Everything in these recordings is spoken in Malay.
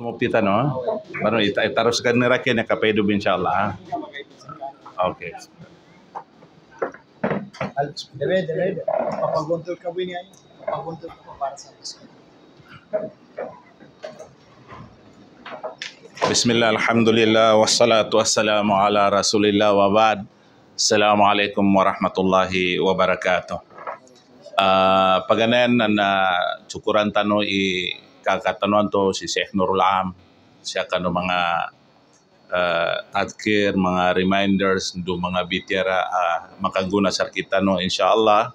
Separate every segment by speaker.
Speaker 1: Mupita no? Bueno, ita itaros ka nira kaya nakapaido bin siya Allah. Okay. Debe, debe. Papaguntol ka wini ay. Papaguntol ka para sa Bismillah, alhamdulillah, wassalatu wassalamu ala rasulillah wa ba'd. Assalamu warahmatullahi wabarakatuh. rahmatullahi Uh, ah, paganan na uh, cukuran tano i kakatanuan to si Sheikh Nurulam siya kano mga uh, ah, adkir, mga reminders do mga bitira uh, ah, makaguna sa kita no insyaallah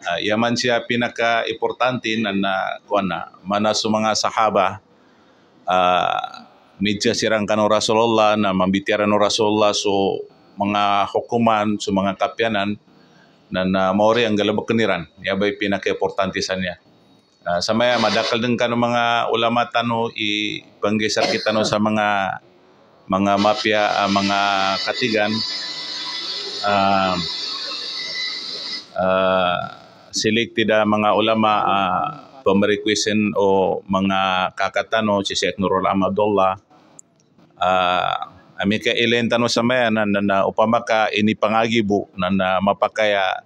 Speaker 1: uh, ah, yaman siya pinaka importante na na kuan mana sa mga sahaba uh, medya sirang kano Rasulullah na mambitira no Rasulullah so mga hukuman so mga kapyanan na na maori ang galabak kaniran yabay pinaka importante sa niya Uh, sa maya, madakal din ka ng mga ulama tano, ipanggisar kita no sa mga mga mafia, uh, ah, mga katigan. Uh, uh, selected uh, mga ulama uh, pamarequestin o mga kakatano si Sheikh Nurul Ahmadullah. Uh, Ami ka ilenta sa maya na, na, na upamaka inipangagibo na, na mapakaya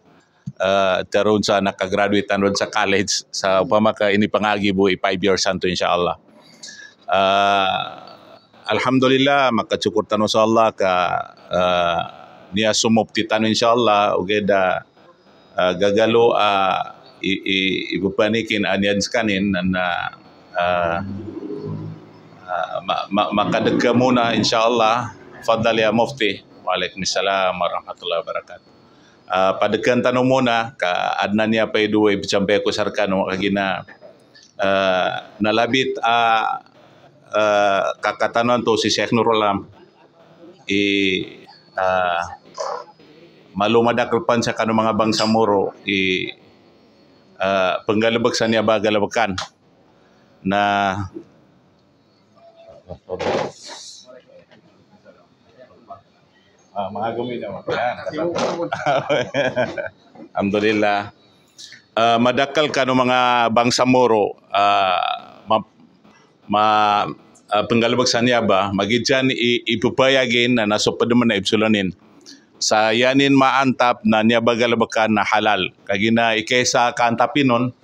Speaker 1: Eh, taron sa nakagraduate taron sa college sa upama ka ini pangagi buhi five years santo inshallah uh, eh, alhamdulillah makachukur tanu sa Allah ka uh, eh, niya sumupti tanu inshallah uge da uh, gagalo a uh, ibupanikin anyans ah, kanin na uh, uh, makadagka muna insyaallah fadal ya mufti Waalaikumsalam warahmatullahi wabarakatuh. uh, padagkan tanong muna ka adna niya pa iduway bicampeko sarkano kagina uh, ah, nalabit a uh, uh, ah, kakatanon to si Sheikh Nurulam i uh, malumadakalpan sa kanong mga bangsa moro i uh, penggalabag sa niya bagalabakan na Ah, mga gamit naman. Yan, Alhamdulillah. Uh, madakal ka ng mga bangsamoro, uh, ma, ma uh, ah, penggalabag sa niyaba, magidyan ipupayagin na nasupad naman na ipsulanin. Sa yanin maantap na niyabagalabag ka na halal. Kagina ikesa kantapinon,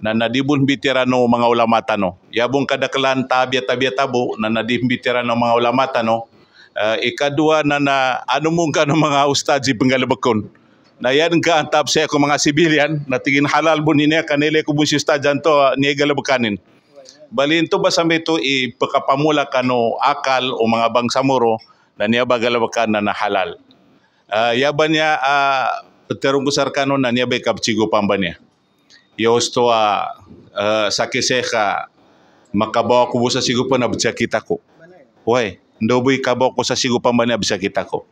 Speaker 1: na nadibun bitira no mga ulamata no. Yabong kadaklan tabia tabia tabo na nadibun bitira no mga ulamata no uh, eh, ikadua na na ano mong ka ng mga ustad si Pangalabakon. Na yan ka ang tap siya kung mga sibilyan na tingin halal mo niya kanila kung mong si ustad dyan to uh, Balin to ba sa may to ipakapamula ka no akal o mga bangsa moro na niya ba galabakan na nahalal. Uh, eh, yaban niya, uh, eh, terong kusar ka no, na niya ba ikapchigo pamba niya. Yos ya, to uh, uh, sa makabawa ko sa sigo pa na kita ko. Why? doboy kabo ko sa sigo manab sa kita ko.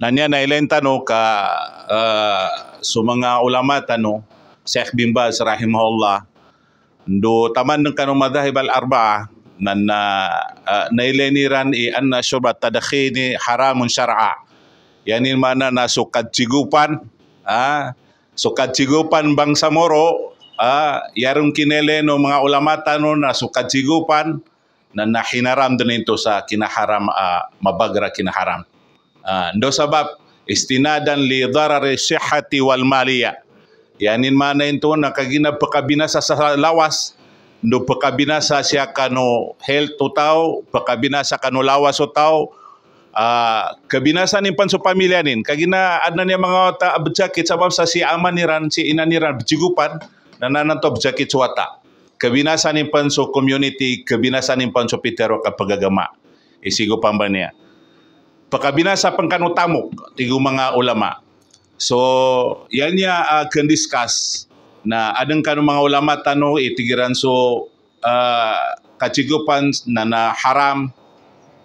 Speaker 1: Nanya na ilan tano ka uh, ah, so mga ulama tano Sheikh bin Baz rahimahullah do taman ng kanong madahib al arba'a na na ah, uh, ah, naileniran i anna syurbat tadakhini haramun syar'a yani mana nasukat cigupan ah sukat cigupan bangsa moro ah yarung kinele no mga ulama tano nasukat cigupan na, na hinaram din ito sa kinaharam, uh, mabagra kinaharam. Uh, ah, do sabab, istinadan li darari sihati wal maliya. Yanin mana na kagina pagkabinasa sa lawas, pakabina sa siya kano health o tao, sa kano lawas o tao, uh, ah, kabinasan ni panso pamilya nin kagina adna niya mga ta abjakit sabab sa si ama ni ran si ina ni ran bjigupan nanananto abjakit suwata Kabinasan impan so community, kabinasan impan so pitero kapagagama. Isigo pa ba niya? Pakabinasa pang kanutamok, tigo mga ulama. So, yan niya uh, ah, can discuss na adang kanu mga ulama tano itigiran so uh, kachigupan na na haram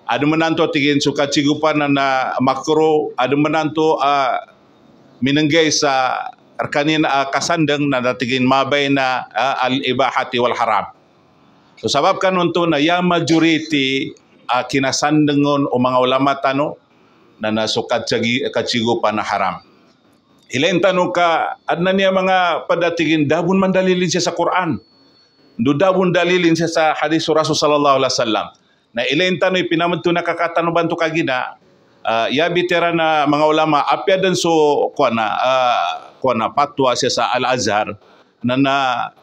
Speaker 1: ano man to tigin so kachigupan na na makro ano man to uh, ah, minanggay sa kanin uh, kasandang na datigin mabay na uh, al-ibahati wal haram. So sabab kanon to na ya majority uh, ah, kinasandangon o mga ulama tano na nasukat sa katsigo pa na haram. Ilain tanong ka, at na niya mga padatigin, dabon man dalilin siya sa Quran. Do dabon dalilin siya sa hadis Rasul sallallahu alaihi wasallam. Na ilain tanong, pinamad to nakakatano ba ito kagina, uh, yabitera na mga ulama, apya din so, kwa na, uh, kuana patwa siya sa Al-Azhar na, na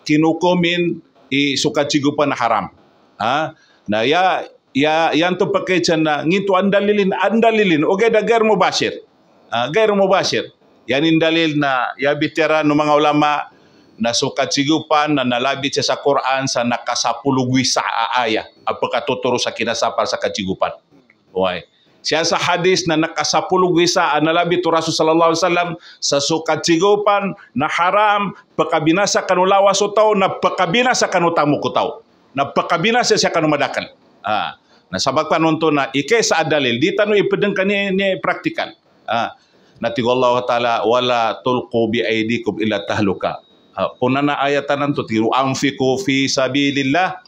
Speaker 1: kinukumin isukatsigyo pa na haram. Ha? Na ya, ya yan to paketsa na nginto andalilin, andalilin. O gaya da gair mubashir. Uh, gair mubashir. Yan yung dalil na yabitera ng mga ulama na sukatsigupan na nalabit siya sa Quran sa nakasapulugwi sa aaya. Apakatuturo sa kinasapar sa katsigupan. Okay. siya sa hadis na nakasapulog isa analabi to Rasul sallallahu alaihi wasallam sa sukat na haram pakabinasa kanulawa so tao na pakabinasa kanutamu ko tao na pakabinasa siya kanumadakan ah ha. na sabak pa nun na ikay sa adalil di tanong ipedeng kanini praktikan ah na tigollahu taala wala tulqu bi aydikum ila tahluka Uh, ha. kung na ayatan nanto tiro anfiku fi sabilillah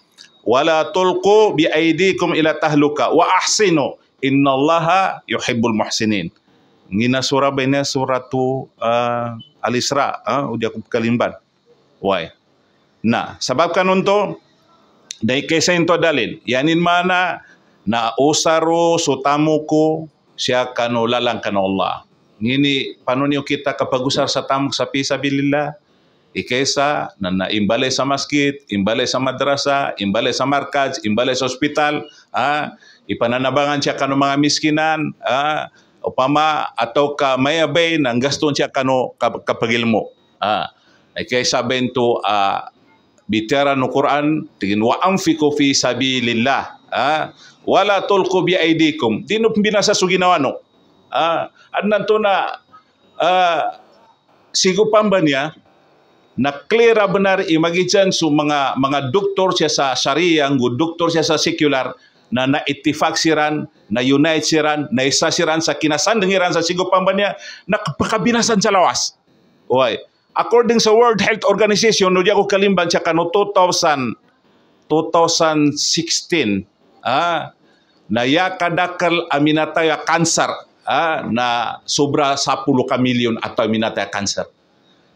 Speaker 1: wala tulqu bi aidikum ila tahluka wa ahsinu innallaha yuhibbul muhsinin. Ngina surah baina surah tu uh, Al-Isra, uh, udah aku kalimban. Why? Nah, sebabkan untuk dai kisah itu dalil. Yanin mana na usaru sutamuku siakan ulalangkan oh, Allah. Ngini panunio kita kepagusar satamuk sapi sabilillah. Ikesa, nana imbalay sa masjid, imbalay sa madrasa, imbalay sa markaj, imbalay sa hospital. Ah, Ipananabangan siya kano mga miskinan, ah, upama ato ka mayabay ng gaston siya kano kapagilmo. Ah, ay kay saben to ah, bitera no Quran tingin wa anfiku fi sabilillah ah, wala tulku bi aidikum dino binasa suginawano ah, at nanto na ah, sigupan ba niya na clear benar imagichan su mga mga doktor siya sa syariah, ang doktor siya sa secular, na naitifak siran, na unite siran, na isa siran sa kinasandangiran sa sigupan ba niya, nakapakabinasan sa lawas. Why? According sa World Health Organization, no ako kalimban siya kano 2000, 2016, ah, na yakadakal aminataya cancer, ah, na sobra sa pulo ka milyon ato aminataya cancer.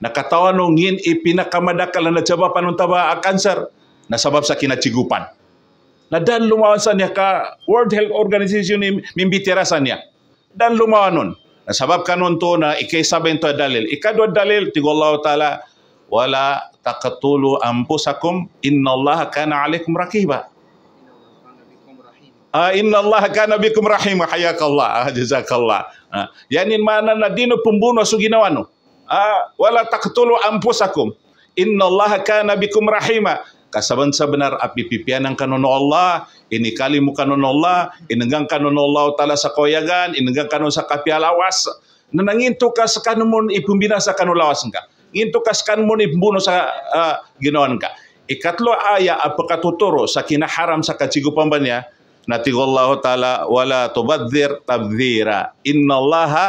Speaker 1: Nakatawan nung ngin ipinakamadakal na nagsaba panuntaba a kanser na nasabab sa kinachigupan. na dan lumawan sa ka World Health Organization ni mimbitira sa Dan lumawan nun. Na sabab ka nun to na ikaisabin to dalil. Ikadwa dalil, tigo Allah Ta'ala, wala takatulu ampusakum inna Allah kana alikum rakiba. Uh, ah, inna Allah kana bikum rahim. Hayakallah. Uh, jazakallah. Uh, ah, yanin mana na dino pembunuh suginawa nun. Uh, wala takatulu ampusakum. Inna Allah kana bikum rahimah kasaban sa benar api pipian ang kanono Allah ini kali mu kanono Allah inenggang kanono Allah taala sa koyagan inenggang kanono sa kapialawas nanangin to ka sa kanumon ipumbina sa kanulawas nga into ka sa kanumon ipumbuno sa uh, ginoan ka ikatlo aya apakatuturo sa kinaharam sa kacigupambanya natigullahu taala wala tubadhir tabdhira inna allaha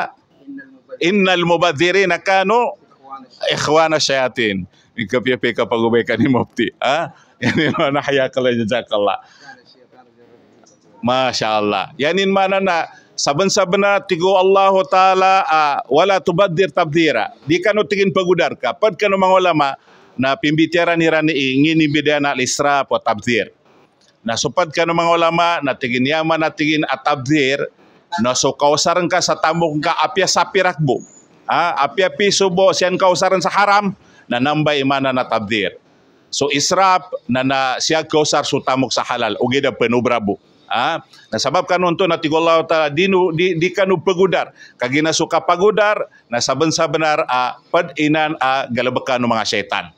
Speaker 1: innal mubadhirina kanu ikhwana syayatin ingkapya pe ka pagobe ka ni mufti ha ini mana haya kala jazakallah masyaallah yanin mana na saban sabena tigo Allah taala ha, wala tubaddir tabdira di kanu tingin pagudar ka pad kanu mangulama na ni rani ingin ibidana lisra po tabdir na supad kanu mangulama na tingin yama na tingin atabdir na so kausaren ka sa tambok ka apia sapirak bu ha apia pisubo sian kausaren sa haram na nanambay mana na tabdir. So israp na na siya kausar sutamok sa halal ugi da penubrabo. Ah, nasabab kanon to natigollah ta di, di, di kanu pagudar kagina suka pagudar na nasaben sabenar a ah, padinan a ah, galabakan ng mga syaitan.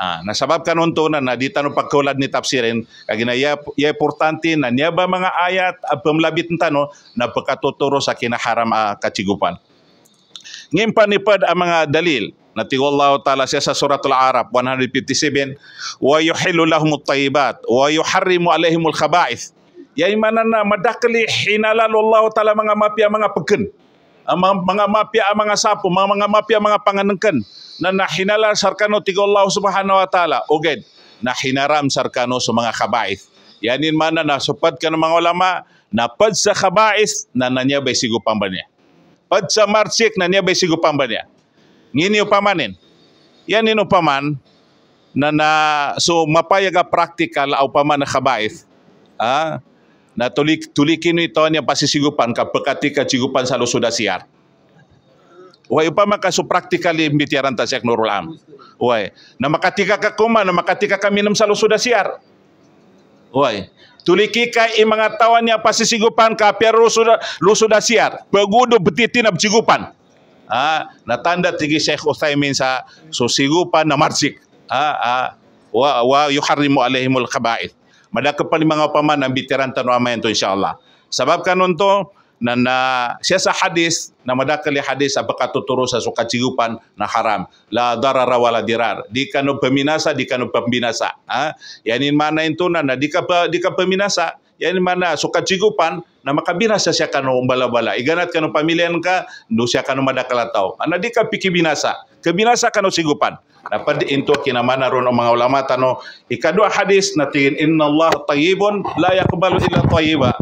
Speaker 1: Ah, sabab kanon to na nadita no pagkulad ni tafsirin kagina ya, ya importante na niya ba mga ayat a ah, pamlabit tano na pagkatuturo sa kinaharam a katigupan. Ngimpa nipad ang mga dalil na Allah ta'ala siya sa surat arab 157 wa yuhilu lahum at-tayibat wa yuharrimu alayhim al ya imana na madakli hinalal Allah ta'ala mga mapia mga pagkin ang mga mapia ang mga sapo mga mapia mga panganengken na nahinalal sarkano Allah subhanahu wa ta'ala ugen na hinaram sarkano sa mga khaba'ith yanin mana na supad ka ng mga ulama na pad sa khaba'ith na nanyabay sigupang ba niya Pacha marsik na niya basic upaman niya. Ngini upamanin. Yan in upaman na na so mapayag a practical a upaman na kabait. Ha? Na tulik tulikin ni to niya pasisigupan ka pekati ka sigupan sa lusod asiar. Uy upaman ka so practically imbitiran ta siak nurul am. Uy na makatika ka kuma na makatika ka minum sa lusod asiar. Oi, tuliki kai i mengatawan ni apa sisigupan ka piaru sudah lu sudah siar. Pegudu betiti na bcigupan. Ha, na tanda tigi Syekh Utsaimin sa so sigupan na marsik. Ha, ha. Wa wa yuharrimu alaihimul khaba'ith. Mada kepali mga paman ang biteran tanu amay insyaallah. Sebab kan untuk na, ah, na siya sa hadis na madakali hadis apa katuturo sa sukacigupan na haram la darara wala dirar di kanu peminasa di kanu pembinasa ha yani mana itu na na di ka di ka peminasa yani mana sukacigupan na makabinasa siya kanu umbala-bala iganat kanu pamilian ka no siya kanu madakala tau ana di ka pikibinasa kebinasa kanu sigupan Dapat di intu kina mana run mga ulama tano ikadua hadis natin inna Allah tayyibun la yaqbalu illa tayyiba.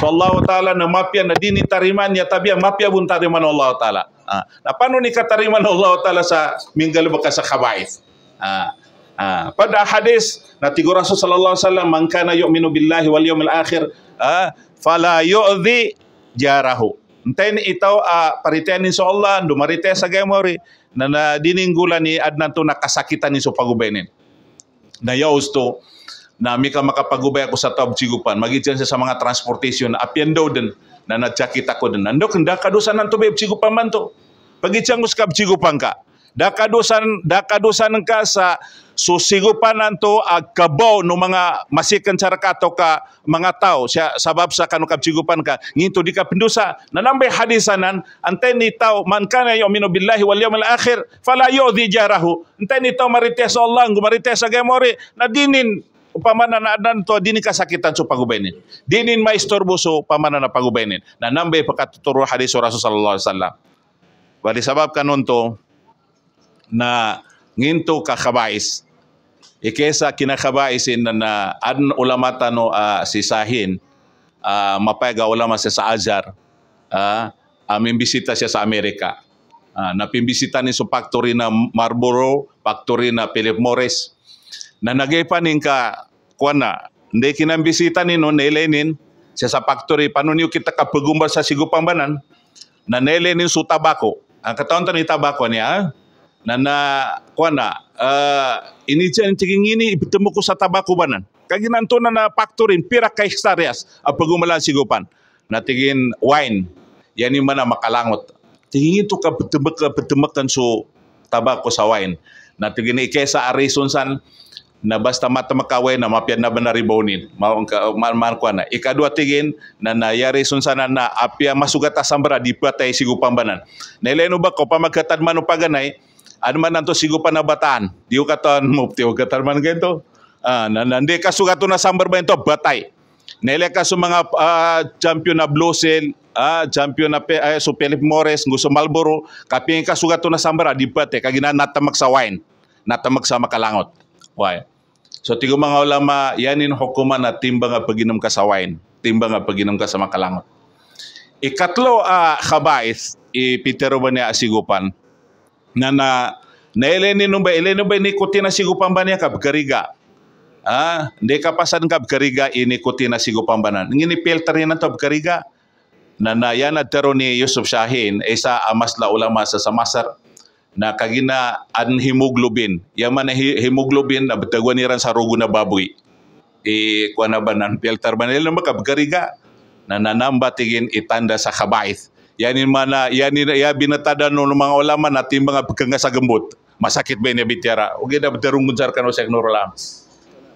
Speaker 1: So Allah taala na mapian na dini tariman ya tabia mapia bun tariman Allah taala. Ah. Na panu ni katariman Allah taala sa minggal baka sa khabait. Ah, ah, pada hadis na tigo Rasul sallallahu alaihi wasallam mangkana yu'minu billahi wal yawmil akhir ah fala yu'dhi jarahu. Entayn ito a uh, paritean sa Allah, dumarite sa gamori, na, na dininggula ni Adnan to nakasakitan ni sa pagubenin. Na yaos to, na mi ka makapagubay ako sa taob sigupan, magidyan sa mga transportation, apian daw din, na natsakita ako din. Nandok, dakadusan ng tubig, sigupan man to. Pagidyan mo sa kabsigupan ka. Dakadusan, dakadusan ka sa So sigupan nanto agkabaw no mga masikan sa rakato ka mga tao sa sabab sa kanukap sigupan ka. Ngito di ka pindusa. Nanambay hadisanan, antay ni tao man ka na yung minubillahi wal yung malakhir falayo di jarahu. Antay ni tao maritesa Allah, gumaritesa gemori na dinin upamana na adan to dini kasakitan so pagubainin. Dinin maistor buso upamana na pagubainin. Nanambay pagkatuturo hadis o Rasulullah sallallahu alaihi wasallam. Wali sabab kanon na nginto ka kabais. Ikesa kinakabaisin na, na an ulama tano uh, ah, sisahin, uh, ah, mapayga ulama siya sa Azhar, uh, ah, amimbisita siya sa Amerika. Uh, napimbisita ni sa factory na Marlboro, factory na Philip Morris, na nagipanin ka, kwa na, hindi kinambisita ni no, Lenin, siya sa factory, paano niyo kita kapagumbal sa sigupanbanan, na Lenin su tabako. Ang kataon ni tabako niya, ha? Nana kuana uh, eh, ini je yang cengeng ini bertemu ku sata baku banan. Kaki nanti nana pakturin pira kai starias apa eh, gumelan si gupan. Natingin wine yang ini mana makalangut. Tingin itu ke bertemu ke bertemu kan su tabaku sa wine. Natingin ikesa arisun san na basta mata makawe na mapian na benar ibonin mau ka man, man kuana ika dua tingin na na yari ya sunsana na apia masugata sambra di patay sigupambanan na ilenu ba ko pamagatan manupaganay ano man nanto sigo pa nabatan di ko katon ano, mupti ko katon man ganito ah, nandi kaso kato na sambar ba ito batay nele kaso mga uh, champion na blue seal ah, champion na pe, ay, ah, so Philip Morris gusto Malboro kaping kaso na sambar ah, di bate kagina natamak sa wine natamag sa makalangot why so tigo mga ulama yanin hukuman na timbang paginom ka sa wine timbang paginom ka sa makalangot ikatlo uh, kabais i Peter Romania asigupan? na na naileni numba ileni ba nikuti na sigo pambanya kab kariga ah de kapasan kab kariga inikuti na sigo pambanan ngini filter na tab kariga na nayan at ni Yusuf Shahin isa amas la ulama sa samasar na kagina an hemoglobin yaman na hemoglobin na betagwan ni sa rugo na baboy e kuan na ba nan filter ba nila makab kariga na nanamba tigin itanda sa kabait yang ini mana yang ini ya binatadan nol mga ulama na timbang abkeng sa gembut masakit benya niya Oke ugi na derung gunjarkan usak nur ulam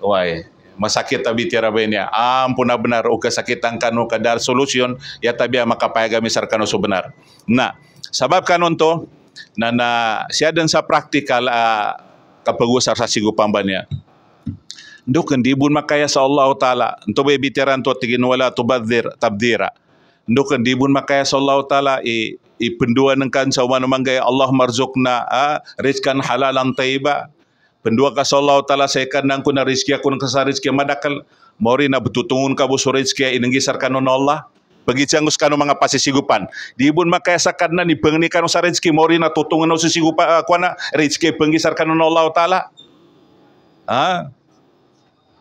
Speaker 1: wai masakit ta bitiara ba niya ampun benar oke sakit ang kadar solusion. ya tabi ya, makapayagam sarkan usu benar Nah, sabab kanon to na na siya sa praktikal uh, ah, kapagusar sa sigupan ba niya Dukan makaya sa Allah Ta'ala. Ito ba'y bitiran to at tiginwala badir, tabdira. Nukan di bun makaya sallallahu ta'ala i, i pendua nengkan sawan manggaya Allah marzukna ha, rizkan halalan taiba. Pendua ka sallallahu ta'ala sayakan nangku na rizki aku nang kesa rizki madakal. Mori na betutungun ka busu rizki ya inenggi sarkanun Allah. Bagi cangus kanu mga pasisigupan. Di bun makaya sakadna ni bengni kanu sa rizki mori na tutungun na usisigupan aku eh, na rizki bengi sarkanun Allah ta'ala. Ha?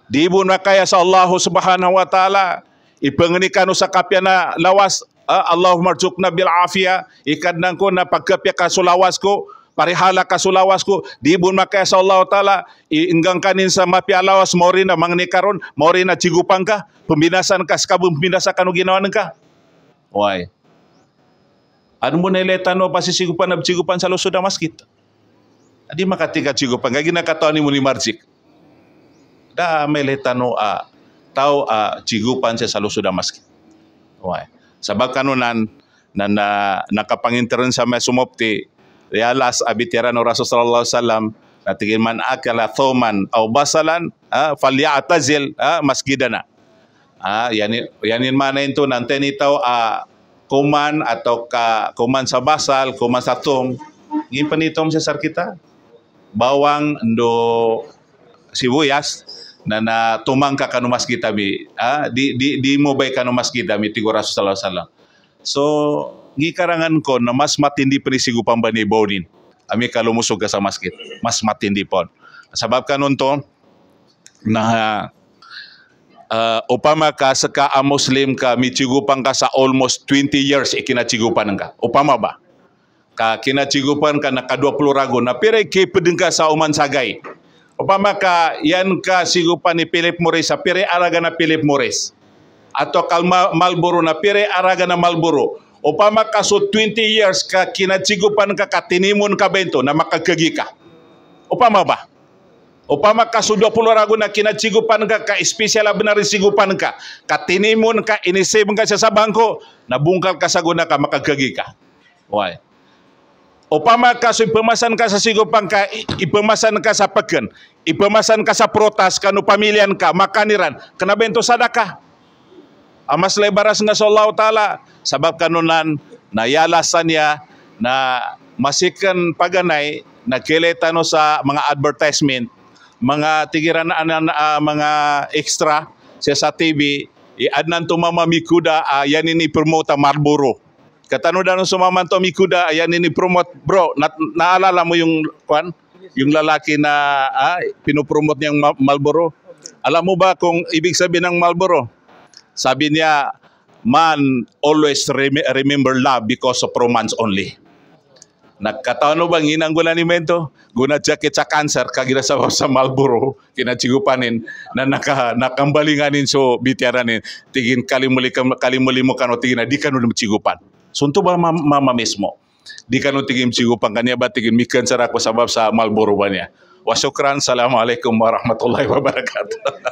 Speaker 1: Di bun makaya sallahu subhanahu wa ta'ala ipanganikan usa kapya na lawas uh, Allahumma arzuqna bil afia ikadnang ko na pagkapya ka ko parihala ka sulawas ko di bun makay sa Allah taala inggang kanin sa mapya lawas mori na mangni karon na cigupang ka pembinasan ka sa kabum pembinasan ginawan ka why ano mo na no pa si cigupan na cigupan sa lusod maskit adi makatika cigupan kay ginakatawan ni muni marjik dah may letano a ah tahu uh, ah, cikgu pan saya selalu sudah maski. Why? Sebab kanunan na na ah, nakapanginteren sa mga sumopti realas ya abitiran ora sallallahu alaihi wasallam na tigil man akala lah, thoman au basalan ah, falyatazil ah, masjidana. ah, ah yani yanin mana itu nanti ni tau ah, kuman atau ka kuman sa basal kuman sa thom ngin sa sar kita bawang ndo sibuyas na ah, na tumang ka kanumas kita mi ah, di di di mo bay kanumas kita mi tigo rasul sallallahu alaihi wasallam so ngi karangan ko na mas matindi pa ni sigu pambani bonin ami kalumusog ka sa masjid mas matindi po sabab kanon to na uh, upama ka sa ka a muslim ka mi cigupan ka sa almost 20 years ikina cigupan ka upama ba ka kina cigupan ka na ka 20 rago na pirae ki pedengka sa uman sagay Upama ka, yan ka sigupa ni Philip Morris sa pire araga na Philip Morris. Ato kal Malboro na pire araga na Malboro. Upama ka so 20 years ka kinatsigupan ka katinimun ka bento na makagkagi ka. Upama ba? Upama ka so 20 arago na kinatsigupan ka ka special na sigupan ka. katinimun ka inisave ka sa na bungkal ka sa guna ka makagkagi ka. Why? upama kaso ipamasan ka sa sigupang ka ipamasan ka sa pagkan ipamasan protas kanu pamilyan ka makaniran kena bento sadaka amas lebaras nga sa taala sabab kanunan na yalasan niya na masikan paganay na kiletano sa mga advertisement mga tigiran anan uh, mga extra sa sa TV i adnan tumama mikuda uh, yanini promote Marlboro Katanudan ng sumaman to Mikuda, ayan ini promote bro. Na, naalala mo yung kwan? Yung lalaki na ah, pinopromote niyang Malboro. Alam mo ba kung ibig sabihin ng Malboro? Sabi niya, man always rem remember love because of romance only. Nagkataon bang hinanggula ni Mento? Guna jacket sa cancer, kagira sa, sa Malboro, kinachigupanin, na naka, nakambalinganin so bitiyaranin, tigin kalimuli, kalimuli mo kano, tigin na di ka nun chigupan. Sunto ba mama mismo di kanu tigim sigo pangkanya ba tigim mikan sarak sabab sa malboro ba niya wa syukran assalamualaikum warahmatullahi wabarakatuh